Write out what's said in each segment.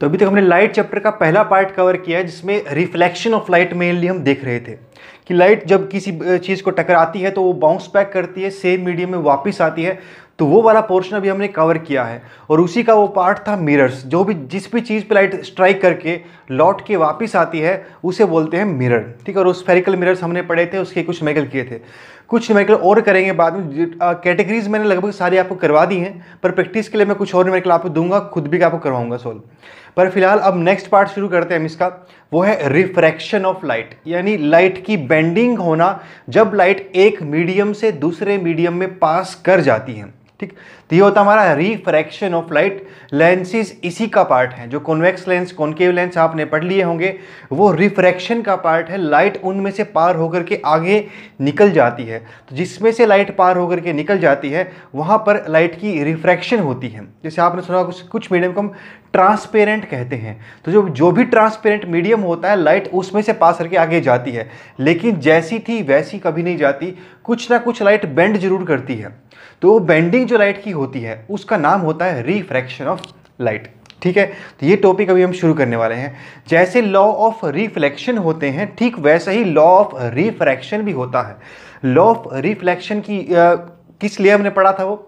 तो अभी तक हमने लाइट चैप्टर का पहला पार्ट कवर किया है जिसमें रिफ्लेक्शन ऑफ लाइट मेनली हम देख रहे थे कि लाइट जब किसी चीज़ को टकराती है तो वो बाउंस बैक करती है सेम मीडियम में वापस आती है तो वो वाला पोर्शन अभी हमने कवर किया है और उसी का वो पार्ट था मिरर्स जो भी जिस भी चीज़ पे लाइट स्ट्राइक करके लौट के वापस आती है उसे बोलते हैं मिरर ठीक है और उस फेरिकल मिरर्स हमने पढ़े थे उसके कुछ मेगल किए थे कुछ न्यूमेरिकल और करेंगे बाद में कैटेगरीज uh, मैंने लगभग सारी आपको करवा दी हैं पर प्रैक्टिस के लिए मैं कुछ और न्यूमेरिकल आपको दूंगा खुद भी आपको करवाऊंगा सोल्व पर फिलहाल अब नेक्स्ट पार्ट शुरू करते हैं हम इसका वो है रिफ्रैक्शन ऑफ लाइट यानी लाइट की बेंडिंग होना जब लाइट एक मीडियम से दूसरे मीडियम में पास कर जाती है ठीक तो ये होता हमारा रिफ्रैक्शन ऑफ लाइट लेंसेज इसी का पार्ट है जो कॉन्वेक्स लेंस कॉन्केव लेंस आपने पढ़ लिए होंगे वो रिफ्रैक्शन का पार्ट है लाइट उनमें से पार होकर के आगे निकल जाती है तो जिसमें से लाइट पार होकर के निकल जाती है वहाँ पर लाइट की रिफ्रैक्शन होती है जैसे आपने सुना कुछ कुछ मीडियम को हम ट्रांसपेरेंट कहते हैं तो जो जो भी ट्रांसपेरेंट मीडियम होता है लाइट उसमें से पास करके आगे जाती है लेकिन जैसी थी वैसी कभी नहीं जाती कुछ ना कुछ लाइट बेंड जरूर करती है तो वो बेंडिंग जो लाइट की होती है उसका नाम होता है रिफ्रैक्शन ऑफ लाइट ठीक है तो ये टॉपिक अभी हम शुरू करने वाले हैं जैसे लॉ ऑफ रिफ्लेक्शन होते हैं ठीक वैसे ही लॉ ऑफ रिफ्रैक्शन भी होता है लॉ ऑफ रिफ्लेक्शन की आ, किस लिए हमने पढ़ा था वो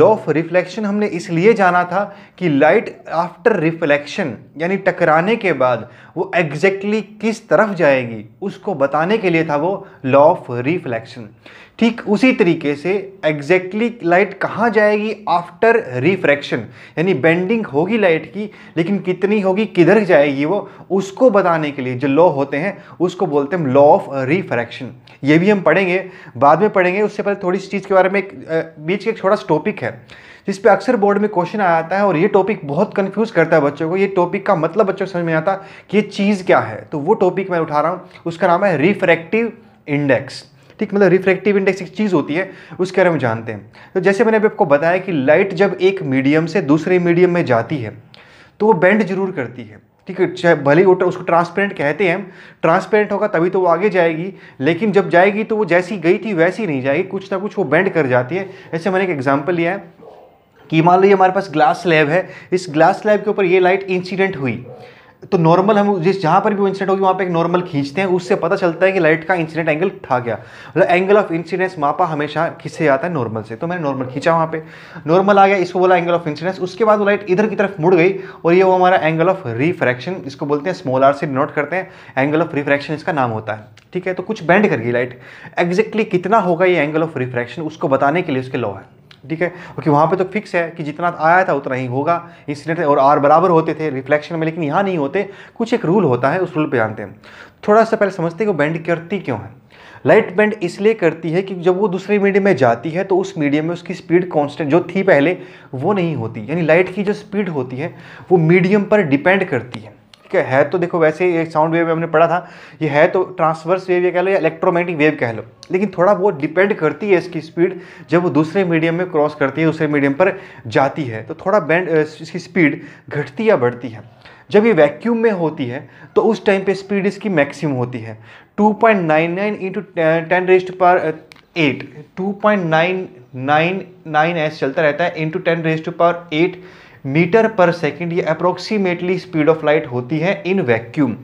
लॉ ऑफ रिफ्लेक्शन हमने इसलिए जाना था कि लाइट आफ्टर रिफ्लेक्शन यानी टकराने के बाद वो एग्जैक्टली exactly किस तरफ जाएगी उसको बताने के लिए था वो लॉ ऑफ रिफ्लेक्शन ठीक उसी तरीके से एग्जैक्टली exactly लाइट कहाँ जाएगी आफ्टर रिफ्रैक्शन यानी बेंडिंग होगी लाइट की लेकिन कितनी होगी किधर जाएगी वो उसको बताने के लिए जो लॉ होते हैं उसको बोलते हैं लॉ ऑफ रिफ्रैक्शन ये भी हम पढ़ेंगे बाद में पढ़ेंगे उससे पहले थोड़ी सी चीज़ के बारे में एक बीच का एक छोटा टॉपिक है जिस पे अक्सर बोर्ड में क्वेश्चन आ जाता है और ये टॉपिक बहुत कंफ्यूज करता है बच्चों को ये टॉपिक का मतलब बच्चों को समझ में आता कि ये चीज़ क्या है तो वो टॉपिक मैं उठा रहा हूँ उसका नाम है रिफ्रैक्टिव इंडेक्स ठीक मतलब रिफ्रैक्टिव इंडेक्स एक चीज़ होती है उसके बारे में जानते हैं तो जैसे मैंने अभी आपको बताया कि लाइट जब एक मीडियम से दूसरे मीडियम में जाती है तो वो बेंड जरूर करती है ठीक है चाहे भले ही उसको ट्रांसपेरेंट कहते हैं ट्रांसपेरेंट होगा तभी तो वो आगे जाएगी लेकिन जब जाएगी तो वो जैसी गई थी वैसी नहीं जाएगी कुछ ना कुछ वो बेंड कर जाती है ऐसे मैंने एक एग्जाम्पल लिया है कि मान लीजिए हमारे पास ग्लास स्लैब है इस ग्लास स्लैब के ऊपर ये लाइट इंसिडेंट हुई तो नॉर्मल हम जिस जहाँ पर भी वो इंसिडेंट होगी वहाँ पर एक नॉर्मल खींचते हैं उससे पता चलता है कि लाइट का इंसिडेंट एंगल था क्या मतलब एंगल ऑफ इंसिडेंस मापा हमेशा किससे आता है नॉर्मल से तो मैंने नॉर्मल खींचा वहाँ पे नॉर्मल आ गया इसको बोला एंगल ऑफ इंसिडेंस उसके बाद वो लाइट इधर की तरफ मुड़ गई और ये वो हमारा एंगल ऑफ रिफ्रैक्शन इसको बोलते हैं स्मॉल आर से नोट करते हैं एंगल ऑफ रिफ्रैक्शन इसका नाम होता है ठीक है तो कुछ बैंड कर गई लाइट एग्जैक्टली कितना होगा ये एंगल ऑफ रिफ्रैक्शन उसको बताने के लिए उसके लॉ है ठीक है क्योंकि वहाँ पे तो फिक्स है कि जितना आया था उतना ही होगा इंसिडेंट और आर बराबर होते थे रिफ्लेक्शन में लेकिन यहाँ नहीं होते कुछ एक रूल होता है उस रूल पे जानते हैं थोड़ा सा पहले समझते हैं कि बैंड करती क्यों है लाइट बैंड इसलिए करती है कि जब वो दूसरे मीडियम में जाती है तो उस मीडियम में उसकी स्पीड कॉन्स्टेंट जो थी पहले वो नहीं होती यानी लाइट की जो स्पीड होती है वो मीडियम पर डिपेंड करती है है तो देखो वैसे ये साउंड वेव हमने पढ़ा था ये है तो ट्रांसवर्स वेव या कह लो या इलेक्ट्रोमैग्नेटिक वेव कह लो लेकिन थोड़ा बहुत डिपेंड करती है इसकी स्पीड जब वो दूसरे मीडियम में क्रॉस करती है दूसरे मीडियम पर जाती है तो थोड़ा बैंड इसकी स्पीड घटती या बढ़ती है जब ये वैक्यूम में होती है तो उस टाइम पे स्पीड इसकी मैक्सिमम होती है 2.99 point nine nine into ten raised पर eight two point nine nine nine एस चलता रहता है into ten raised to power eight metre per second ये अप्रोक्सीमेटली स्पीड ऑफ लाइट होती है इन वैक्यूम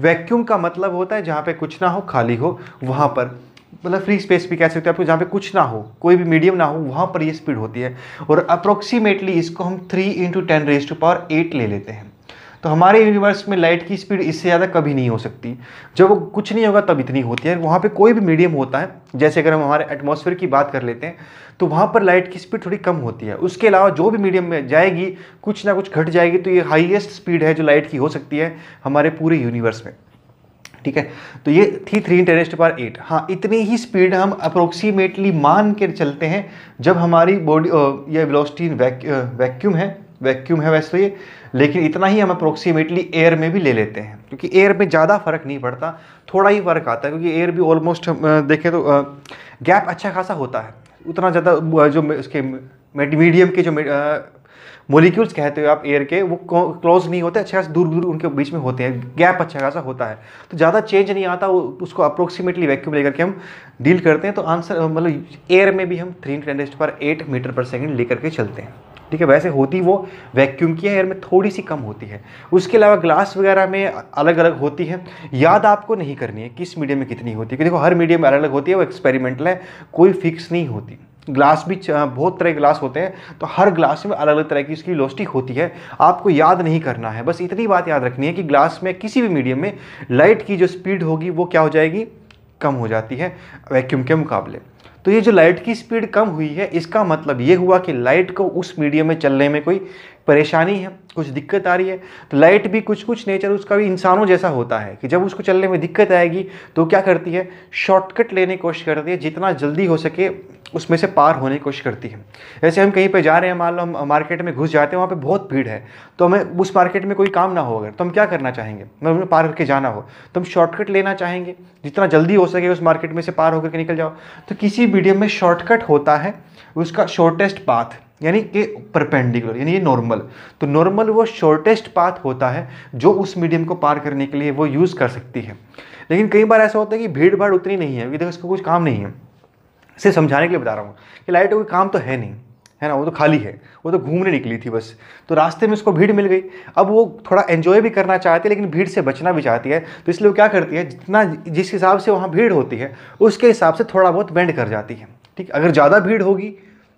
वैक्यूम का मतलब होता है जहाँ पे कुछ ना हो खाली हो वहाँ पर मतलब फ्री स्पेस भी कह सकते हो आपको जहाँ पे कुछ ना हो कोई भी मीडियम ना हो वहाँ पर ये स्पीड होती है और अप्रोक्सीमेटली इसको हम three into ten raised to power eight ले लेते हैं तो हमारे यूनिवर्स में लाइट की स्पीड इससे ज़्यादा कभी नहीं हो सकती जब वो कुछ नहीं होगा तब इतनी होती है वहाँ पे कोई भी मीडियम होता है जैसे अगर हम हमारे एटमॉस्फेयर की बात कर लेते हैं तो वहाँ पर लाइट की स्पीड थोड़ी कम होती है उसके अलावा जो भी मीडियम में जाएगी कुछ ना कुछ घट जाएगी तो ये हाइएस्ट स्पीड है जो लाइट की हो सकती है हमारे पूरे यूनिवर्स में ठीक है तो ये थी थ्री इंटू पार एट हाँ इतनी ही स्पीड हम अप्रोक्सीमेटली मान के चलते हैं जब हमारी बॉडी यह वेलोसिटी वैक्यूम है वैक्यूम है वैसे तो ये लेकिन इतना ही हम अप्रोक्सीमेटली एयर में भी ले लेते हैं क्योंकि एयर में ज़्यादा फ़र्क नहीं पड़ता थोड़ा ही फ़र्क आता है क्योंकि एयर भी ऑलमोस्ट देखें तो गैप अच्छा खासा होता है उतना ज़्यादा जो उसके मीडियम के जो मोलिक्यूल्स कहते हो आप एयर के वो क्लोज नहीं होते अच्छा खासा दूर दूर उनके बीच में होते हैं गैप अच्छा खासा होता है तो ज़्यादा चेंज नहीं आता वो उसको अप्रोक्सीमेटली वैक्यूम लेकर के हम डील करते हैं तो आंसर मतलब एयर में भी हम थ्री हंड्रेड पर एट मीटर पर सेकेंड लेकर के चलते हैं ठीक है वैसे होती वो वैक्यूम की है एयर में थोड़ी सी कम होती है उसके अलावा ग्लास वगैरह में अलग अलग होती है याद आपको नहीं करनी है किस मीडियम में कितनी होती है क्योंकि देखो हर मीडियम में अलग अलग होती है वो एक्सपेरिमेंटल है कोई फिक्स नहीं होती ग्लास भी बहुत तरह के ग्लास होते हैं तो हर ग्लास में अलग अलग तरह की इसकी लोस्टिक होती है आपको याद नहीं करना है बस इतनी बात याद रखनी है कि ग्लास में किसी भी मीडियम में लाइट की जो स्पीड होगी वो क्या हो जाएगी कम हो जाती है वैक्यूम के मुकाबले तो ये जो लाइट की स्पीड कम हुई है इसका मतलब ये हुआ कि लाइट को उस मीडियम में चलने में कोई परेशानी है कुछ दिक्कत आ रही है तो लाइट भी कुछ कुछ नेचर उसका भी इंसानों जैसा होता है कि जब उसको चलने में दिक्कत आएगी तो क्या करती है शॉर्टकट लेने की कोशिश करती है जितना जल्दी हो सके उसमें से पार होने की कोशिश करती है जैसे हम कहीं पर जा रहे हैं मान लो हम मार्केट में घुस जाते हैं वहाँ पर बहुत भीड़ है तो हमें उस मार्केट में कोई काम ना हो अगर तो हम क्या करना चाहेंगे मतलब हमें पार करके जाना हो तो हम शॉर्टकट लेना चाहेंगे जितना जल्दी हो सके उस मार्केट में से पार होकर के निकल जाओ तो किसी मीडियम में शॉर्टकट होता है उसका शॉर्टेस्ट पाथ यानी कि परपेंडिकुलर यानी ये नॉर्मल तो नॉर्मल वो शॉर्टेस्ट पाथ होता है जो उस मीडियम को पार करने के लिए वो यूज़ कर सकती है लेकिन कई बार ऐसा होता है कि भीड़ भाड़ उतनी नहीं है अभी देखो इसका कुछ काम नहीं है सिर्फ समझाने के लिए बता रहा हूँ कि लाइट का कोई काम तो है नहीं है ना वो तो खाली है वो तो घूमने निकली थी बस तो रास्ते में उसको भीड़ मिल गई अब वो थोड़ा एन्जॉय भी करना चाहती है लेकिन भीड़ से बचना भी चाहती है तो इसलिए वो क्या करती है जितना जिस हिसाब से वहाँ भीड़ होती है उसके हिसाब से थोड़ा बहुत बेंड कर जाती है ठीक अगर ज़्यादा भीड़ होगी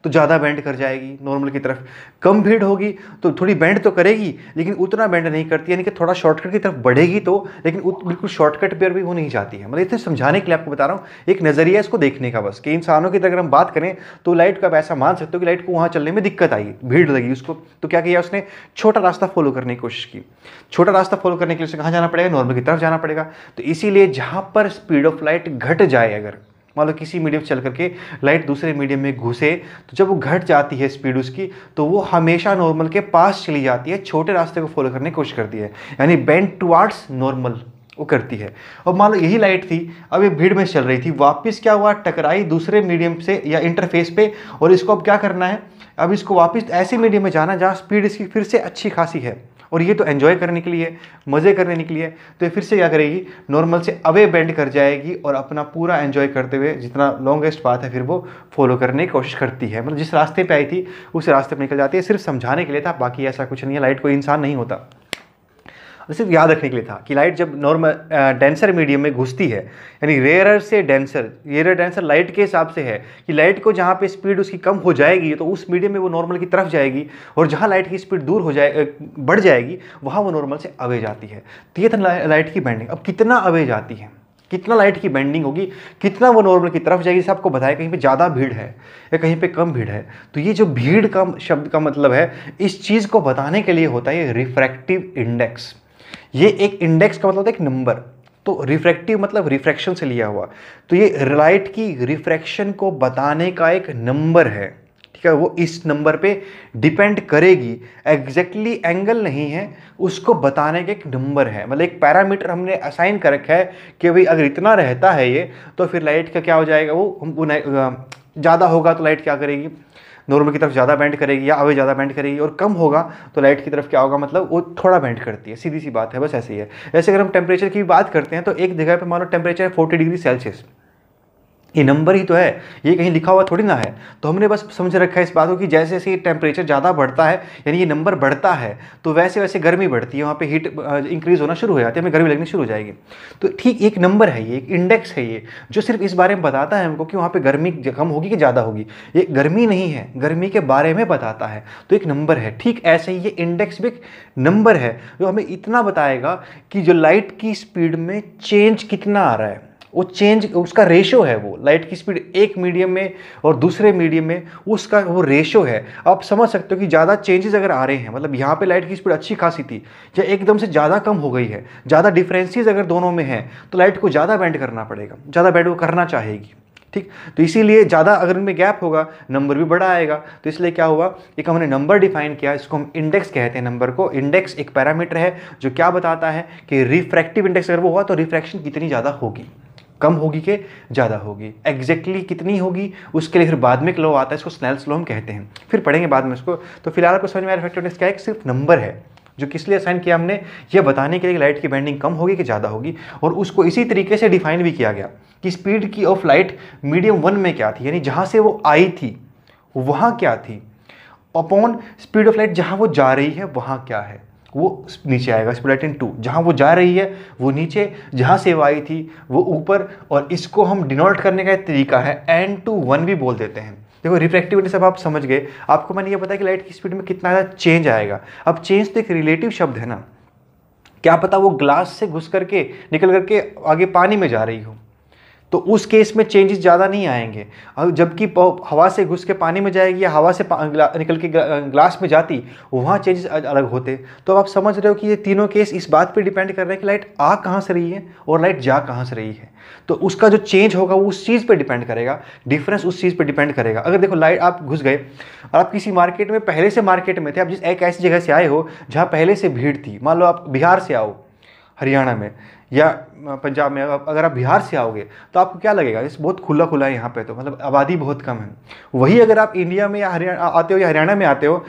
तो ज़्यादा बैंड कर जाएगी नॉर्मल की तरफ कम भीड़ होगी तो थोड़ी बैंड तो करेगी लेकिन उतना बैंड नहीं करती यानी कि थोड़ा शॉर्टकट की तरफ बढ़ेगी तो लेकिन बिल्कुल शॉर्टकट पर भी वो नहीं जाती है मतलब इतने समझाने के लिए आपको बता रहा हूँ एक नज़रिया इसको देखने का बस कि इंसानों की अगर हम बात करें तो लाइट को आप ऐसा मान सकते हो कि लाइट को वहाँ चलने में दिक्कत आई भीड़ लगी उसको तो क्या किया उसने छोटा रास्ता फॉलो करने की कोशिश की छोटा रास्ता फॉलो करने के लिए उसे कहाँ जाना पड़ेगा नॉर्मल की तरफ जाना पड़ेगा तो इसीलिए जहाँ पर स्पीड ऑफ लाइट घट जाए अगर मान लो किसी मीडियम चल करके लाइट दूसरे मीडियम में घुसे तो जब वो घट जाती है स्पीड उसकी तो वो हमेशा नॉर्मल के पास चली जाती है छोटे रास्ते को फॉलो करने की कोशिश करती है यानी बेंड टुवार्ड्स नॉर्मल वो करती है और मान लो यही लाइट थी अब ये भीड़ में चल रही थी वापस क्या हुआ टकराई दूसरे मीडियम से या इंटरफेस पे और इसको अब क्या करना है अब इसको वापस ऐसे मीडियम में जाना जहाँ स्पीड इसकी फिर से अच्छी खासी है और ये तो एन्जॉय करने के लिए मज़े करने के लिए तो ये फिर से क्या करेगी नॉर्मल से अवे बेंड कर जाएगी और अपना पूरा एन्जॉय करते हुए जितना लॉन्गेस्ट पाथ है फिर वो फॉलो करने की कोशिश करती है मतलब जिस रास्ते पर आई थी उस रास्ते पर निकल जाती है सिर्फ समझाने के लिए था बाकी ऐसा कुछ नहीं है लाइट कोई इंसान नहीं होता अब सिर्फ तो याद रखने के लिए था कि लाइट जब नॉर्मल डेंसर मीडियम में घुसती है यानी रेयर से डेंसर रेयर डेंसर लाइट के हिसाब से है कि लाइट को जहाँ पे स्पीड उसकी कम हो जाएगी तो उस मीडियम में वो नॉर्मल की तरफ जाएगी और जहाँ लाइट की स्पीड दूर हो जाए बढ़ जाएगी वहाँ वो नॉर्मल से अवे जाती है तो ये था लाइट की बैंडिंग अब कितना अवे जाती है कितना लाइट की बैंडिंग होगी कितना वो नॉर्मल की तरफ जाएगी जैसे आपको बताया कहीं पे ज़्यादा भीड़ है या कहीं पे कम भीड़ है तो ये जो भीड़ का शब्द का मतलब है इस चीज़ को बताने के लिए होता है ये रिफ्रैक्टिव इंडेक्स ये एक इंडेक्स का मतलब एक नंबर तो रिफ्रैक्टिव मतलब रिफ्रैक्शन से लिया हुआ तो ये लाइट की रिफ्रैक्शन को बताने का एक नंबर है ठीक है वो इस नंबर पे डिपेंड करेगी एग्जैक्टली exactly एंगल नहीं है उसको बताने का एक नंबर है मतलब एक पैरामीटर हमने असाइन कर रखा है कि भाई अगर इतना रहता है ये तो फिर लाइट का क्या हो जाएगा वो ज़्यादा होगा तो लाइट क्या करेगी नॉर्मल की तरफ ज़्यादा बैंड करेगी या अवे ज़्यादा बैंड करेगी और कम होगा तो लाइट की तरफ क्या होगा मतलब वो थोड़ा बैंड करती है सीधी सी बात है बस ऐसे ही है ऐसे अगर हम टेम्परेचर की बात करते हैं तो एक जगह पर मान लो टेम्परेचर है फोर्टी डिग्री सेल्सियस ये नंबर ही तो है ये कहीं लिखा हुआ थोड़ी ना है तो हमने बस समझ रखा है इस बात को कि जैसे जैसे ये टेम्परेचर ज़्यादा बढ़ता है यानी ये नंबर बढ़ता है तो वैसे वैसे गर्मी बढ़ती है वहाँ पे हीट इंक्रीज़ होना शुरू हो जाती है हमें गर्मी लगनी शुरू हो जाएगी तो ठीक एक नंबर है ये एक इंडेक्स है ये जो सिर्फ इस बारे में बताता है हमको कि वहाँ पर गर्मी कम होगी कि ज़्यादा होगी ये गर्मी नहीं है गर्मी के बारे में बताता है तो एक नंबर है ठीक ऐसे ही ये इंडेक्स भी एक नंबर है जो हमें इतना बताएगा कि जो लाइट की स्पीड में चेंज कितना आ रहा है वो चेंज उसका रेशो है वो लाइट की स्पीड एक मीडियम में और दूसरे मीडियम में उसका वो रेशो है आप समझ सकते हो कि ज़्यादा चेंजेस अगर आ रहे हैं मतलब यहाँ पे लाइट की स्पीड अच्छी खासी थी या एकदम से ज़्यादा कम हो गई है ज़्यादा डिफरेंसेस अगर दोनों में हैं तो लाइट को ज़्यादा बैंड करना पड़ेगा ज़्यादा बैंड वो करना चाहेगी ठीक तो इसीलिए ज़्यादा अगर उनमें गैप होगा नंबर भी बड़ा आएगा तो इसलिए क्या हुआ एक हमने नंबर डिफाइन किया इसको हम इंडेक्स कहते हैं नंबर को इंडेक्स एक पैरामीटर है जो क्या बताता है कि रिफ्रैक्टिव इंडेक्स अगर वो हुआ तो रिफ्रैक्शन कितनी ज़्यादा होगी कम होगी कि ज़्यादा होगी एग्जैक्टली exactly कितनी होगी उसके लिए फिर बाद में एक लो आता है इसको स्नैल्स लो हम कहते हैं फिर पढ़ेंगे बाद में उसको तो फिलहाल आपको समझ में आया फैक्टरनेस क्या एक सिर्फ नंबर है जो किस लिए असाइन किया हमने यह बताने के लिए लाइट की बैंडिंग कम होगी कि ज़्यादा होगी और उसको इसी तरीके से डिफाइन भी किया गया कि स्पीड की ऑफ लाइट मीडियम वन में क्या थी यानी जहाँ से वो आई थी वहाँ क्या थी अपॉन स्पीड ऑफ लाइट जहाँ वो जा रही है वहाँ क्या है वो नीचे आएगा स्प्लेटिन टू जहाँ वो जा रही है वो नीचे जहाँ से आई थी वो ऊपर और इसको हम डिनोट करने का एक तरीका है एन टू वन भी बोल देते हैं देखो रिफ्रैक्टिविटी सब आप समझ गए आपको मैंने ये बताया कि लाइट की स्पीड में कितना ज़्यादा चेंज आएगा अब चेंज तो एक रिलेटिव शब्द है ना क्या पता वो ग्लास से घुस करके निकल करके आगे पानी में जा रही हो तो उस केस में चेंजेस ज़्यादा नहीं आएंगे और जबकि हवा से घुस के पानी में जाएगी या हवा से निकल के ग्लास में जाती वहाँ चेंजेस अलग होते तो अब आप समझ रहे हो कि ये तीनों केस इस बात पे डिपेंड कर रहे हैं कि लाइट आ कहाँ से रही है और लाइट जा कहाँ से रही है तो उसका जो चेंज होगा वो उस चीज़ पर डिपेंड करेगा डिफरेंस उस चीज़ पर डिपेंड करेगा अगर देखो लाइट आप घुस गए और आप किसी मार्केट में पहले से मार्केट में थे आप जिस एक ऐसी जगह से आए हो जहाँ पहले से भीड़ थी मान लो आप बिहार से आओ हरियाणा में या पंजाब में अगर आप बिहार से आओगे तो आपको क्या लगेगा इस बहुत खुला खुला है यहाँ पे तो मतलब आबादी बहुत कम है वही अगर आप इंडिया में या हरियाणा आते हो या हरियाणा में आते हो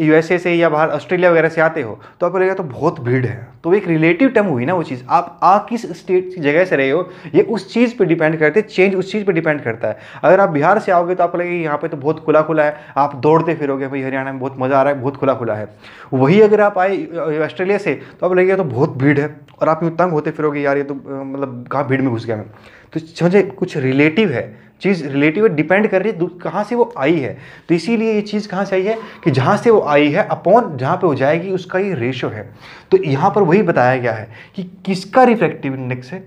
यूएसए से या बाहर ऑस्ट्रेलिया वगैरह से आते हो तो आपको लगेगा तो बहुत भीड़ है तो एक रिलेटिव टर्म हुई ना वो चीज़ आप आ किस स्टेट की जगह से रहे हो ये उस चीज़ पर डिपेंड करते चेंज उस चीज़ पर डिपेंड करता है अगर आप बिहार से आओगे तो आपको लगेगा यहाँ पर तो बहुत खुला खुला है आप दौड़ते फिरोगे भाई हरियाणा में बहुत मज़ा आ रहा है बहुत खुला खुला है वही अगर आप आए ऑस्ट्रेलिया से तो आपको लगेगा तो बहुत भीड़ है और आप यूँ तंग होते फिरोगे यार ये तो तो मतलब कहाँ भीड़ में घुस गया मैं तो समझे कुछ रिलेटिव है चीज़ रिलेटिव है डिपेंड कर रही है कहाँ से वो आई है तो इसीलिए ये चीज़ कहाँ से आई है कि जहाँ से वो आई है अपॉन जहाँ पे हो जाएगी उसका ये रेशो है तो यहाँ पर वही बताया गया है कि किसका रिफ्लेक्टिव इंडेक्स है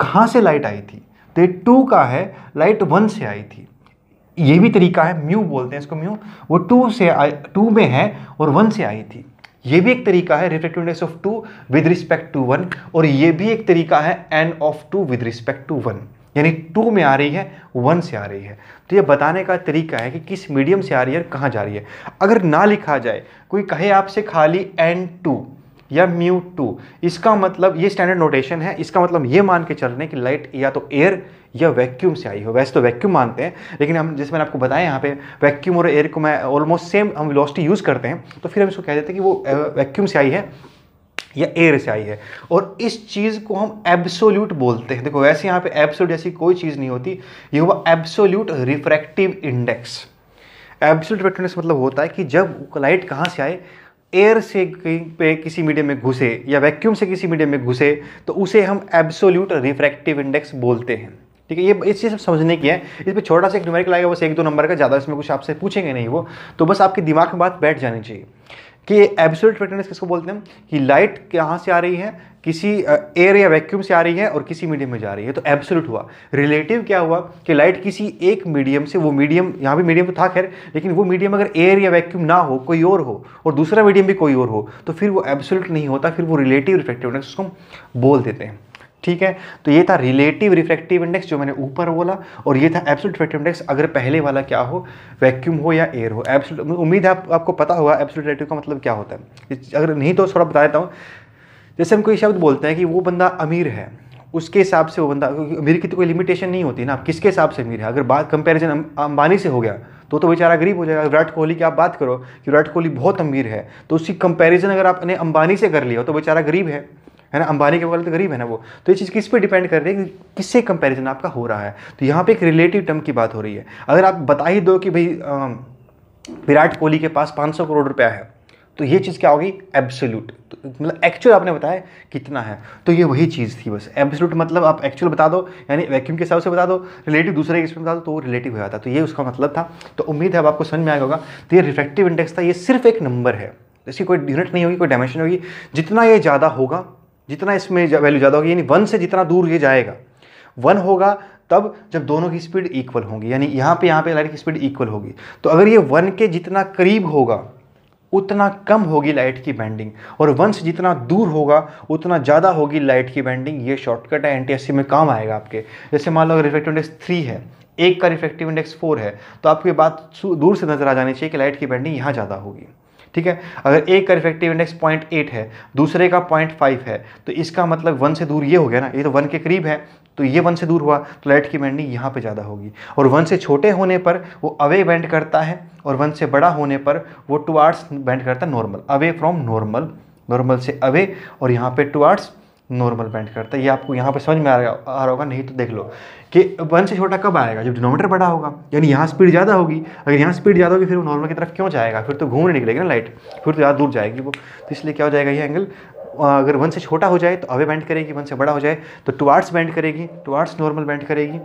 कहाँ से लाइट आई थी तो ये टू का है लाइट वन से आई थी ये भी तरीका है म्यू बोलते हैं इसको म्यू वो टू से आई टू में है और वन से आई थी ये भी एक तरीका है reflectiveness of two with respect to one और ये भी एक तरीका है n of two with respect to one यानी टू में आ रही है वन से आ रही है तो ये बताने का तरीका है कि किस मीडियम से आ रही है और कहाँ जा रही है अगर ना लिखा जाए कोई कहे आपसे खाली एन टू या म्यू टू इसका मतलब ये स्टैंडर्ड नोटेशन है इसका मतलब ये मान के चल रहे हैं कि लाइट या तो एयर या वैक्यूम से आई हो वैसे तो वैक्यूम मानते हैं लेकिन हम जैसे मैंने आपको बताया यहाँ पे वैक्यूम और एयर को मैं ऑलमोस्ट सेम हम वेलोसिटी यूज़ करते हैं तो फिर हम इसको कह देते हैं कि वो वैक्यूम से आई है या एयर से आई है और इस चीज़ को हम एब्सोल्यूट बोलते हैं देखो वैसे यहाँ पे एब्सोल्यूट जैसी कोई चीज़ नहीं होती ये हुआ absolute refractive index absolute refractive index मतलब होता है कि जब लाइट कहाँ से आए एयर से कहीं पे किसी मीडियम में घुसे या वैक्यूम से किसी मीडियम में घुसे तो उसे हम एब्सोल्यूट रिफ्रैक्टिव इंडेक्स बोलते हैं ठीक है ये इस चीज़ सब समझने की है इसमें छोटा सा एक न्यूमेरिकल आएगा बस एक दो नंबर का ज़्यादा इसमें कुछ आपसे पूछेंगे नहीं वो तो बस आपके दिमाग में बात बैठ जानी चाहिए कि एब्सोल्यूट वेटनेस किसको बोलते हैं कि लाइट कहाँ से आ रही है किसी एयर या वैक्यूम से आ रही है और किसी मीडियम में जा रही है तो एब्सोल्यूट हुआ रिलेटिव क्या हुआ कि लाइट किसी एक मीडियम से वो मीडियम यहाँ भी मीडियम तो था खैर लेकिन वो मीडियम अगर एयर या वैक्यूम ना हो कोई और हो और दूसरा मीडियम भी कोई और हो तो फिर वो एब्सोल्यूट नहीं होता फिर वो रिलेटिव रिफ्लेक्टिवनेस उसको हम बोल देते हैं ठीक है तो ये था रिलेटिव रिफ्रैक्टिव इंडेक्स जो मैंने ऊपर बोला और ये था एब्सोल्यूट रिफ्रैक्टिव इंडेक्स अगर पहले वाला क्या हो वैक्यूम हो या एयर हो एब्सोल्यूट उम्मीद है आप, आपको पता होगा एब्सोल्यूट रिलेटिव का मतलब क्या होता है अगर नहीं तो थोड़ा बता देता हूँ जैसे हम कोई शब्द बोलते हैं कि वो बंदा अमीर है उसके हिसाब से वो बंदा अमीर की तो कोई लिमिटेशन नहीं होती ना आप किसके हिसाब से अमीर है अगर बात कंपैरिजन अं, अंबानी से हो गया तो तो बेचारा गरीब हो जाएगा विराट कोहली की आप बात करो कि विराट कोहली बहुत अमीर है तो उसकी कंपैरिजन अगर आपने अंबानी से कर लिया तो बेचारा गरीब है है ना अंबानी के बगल तो गरीब है ना वो तो ये चीज़ किस पे डिपेंड कर रही है कि किससे कंपैरिजन आपका हो रहा है तो यहाँ पे एक रिलेटिव टर्म की बात हो रही है अगर आप बता ही दो कि भाई विराट कोहली के पास 500 करोड़ रुपया है तो ये चीज़ क्या होगी एब्सोल्यूट तो मतलब एक्चुअल आपने बताया कितना है तो ये वही चीज़ थी बस एब्सोल्यूट मतलब आप एक्चुअल बता दो यानी वैक्यूम के हिसाब से बता दो रिलेटिव दूसरे के बता दो तो वो रिलेटिव हो जाता तो ये उसका मतलब था तो उम्मीद है अब आपको समझ में आया होगा तो ये रिफ्लेक्टिव इंडेक्स था ये सिर्फ एक नंबर है इसकी कोई यूनिट नहीं होगी कोई डायमेंशन होगी जितना ये ज़्यादा होगा जितना इसमें वैल्यू ज़्यादा होगी यानी वन से जितना दूर ये जाएगा वन होगा तब जब दोनों की स्पीड इक्वल होगी यानी यहाँ पे यहाँ पे लाइट की स्पीड इक्वल होगी तो अगर ये वन के जितना करीब होगा उतना कम होगी लाइट की बैंडिंग और वन से जितना दूर होगा उतना ज़्यादा होगी लाइट की बैंडिंग ये शॉर्टकट है एन में काम आएगा आपके जैसे मान लो अगर रिफ्लेक्टिव इंडेक्स थ्री है एक का रिफ्लेक्टिव इंडेक्स फोर है तो आपकी बात दूर से नज़र आ जानी चाहिए कि लाइट की बैंडिंग यहाँ ज़्यादा होगी ठीक है अगर एक का रिफेक्टिव इंडेक्स पॉइंट एट है दूसरे का पॉइंट फाइव है तो इसका मतलब वन से दूर ये हो गया ना ये तो वन के करीब है तो ये वन से दूर हुआ तो लाइट की बैंडिंग यहाँ पे ज़्यादा होगी और वन से छोटे होने पर वो अवे बैंड करता है और वन से बड़ा होने पर वो टू आर्ट्स बैंड करता है normal away from normal normal से अवे और यहाँ पर टू आर्ट्स नॉर्मल बैंड करता है ये आपको यहाँ पर समझ में आ रहा आ रहा होगा नहीं तो देख लो कि वन से छोटा कब आएगा जब डिनोमीटर बड़ा होगा यानी यहाँ स्पीड ज़्यादा होगी अगर यहाँ स्पीड ज़्यादा होगी फिर वो नॉर्मल की तरफ क्यों जाएगा फिर तो घूमने निकलेगी ना लाइट फिर तो ज़्यादा दूर जाएगी वो तो इसलिए क्या हो जाएगा ये एंगल अगर वन से छोटा हो जाए तो अवे बैंड करेगी वन से बड़ा हो जाए तो टुवार्ड्स बैंड करेगी टुवार्ड्स नॉर्मल बैंड करेगी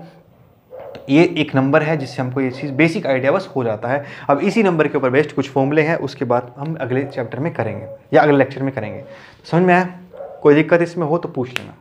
तो ये एक नंबर है जिससे हमको ये चीज़ बेसिक आइडिया बस हो जाता है अब इसी नंबर के ऊपर बेस्ट कुछ फॉर्मूले हैं उसके बाद हम अगले चैप्टर में करेंगे या अगले लेक्चर में करेंगे समझ में आया कोई दिक्कत इसमें हो तो पूछ लेना